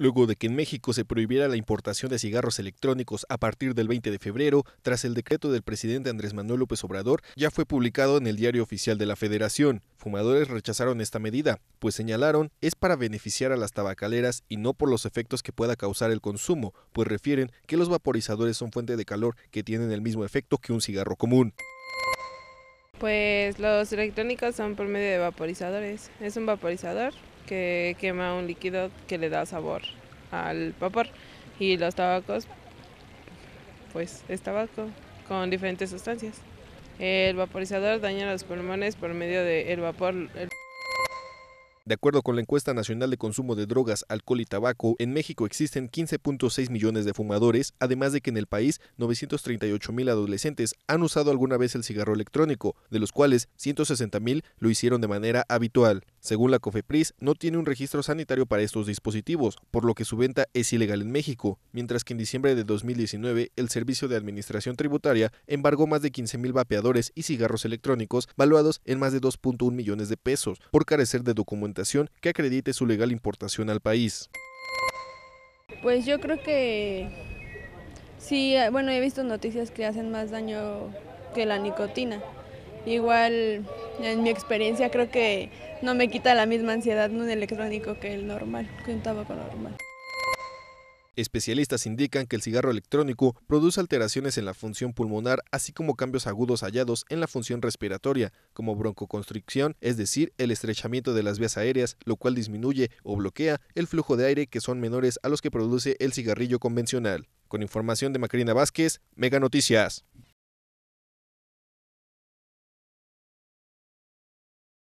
luego de que en México se prohibiera la importación de cigarros electrónicos a partir del 20 de febrero, tras el decreto del presidente Andrés Manuel López Obrador, ya fue publicado en el Diario Oficial de la Federación. Fumadores rechazaron esta medida, pues señalaron es para beneficiar a las tabacaleras y no por los efectos que pueda causar el consumo, pues refieren que los vaporizadores son fuente de calor que tienen el mismo efecto que un cigarro común. Pues los electrónicos son por medio de vaporizadores. Es un vaporizador que quema un líquido que le da sabor al vapor. Y los tabacos, pues es tabaco con diferentes sustancias. El vaporizador daña los pulmones por medio del vapor. De acuerdo con la encuesta nacional de consumo de drogas, alcohol y tabaco, en México existen 15.6 millones de fumadores, además de que en el país 938 mil adolescentes han usado alguna vez el cigarro electrónico, de los cuales 160 mil lo hicieron de manera habitual. Según la COFEPRIS, no tiene un registro sanitario para estos dispositivos, por lo que su venta es ilegal en México, mientras que en diciembre de 2019 el Servicio de Administración Tributaria embargó más de 15.000 vapeadores y cigarros electrónicos valuados en más de 2.1 millones de pesos por carecer de documentación que acredite su legal importación al país. Pues yo creo que sí, eh, bueno, he visto noticias que hacen más daño que la nicotina. Igual en mi experiencia creo que no me quita la misma ansiedad un electrónico que el normal, que un tabaco normal. Especialistas indican que el cigarro electrónico produce alteraciones en la función pulmonar, así como cambios agudos hallados en la función respiratoria, como broncoconstricción, es decir, el estrechamiento de las vías aéreas, lo cual disminuye o bloquea el flujo de aire que son menores a los que produce el cigarrillo convencional. Con información de Macarena Vázquez, Mega Noticias.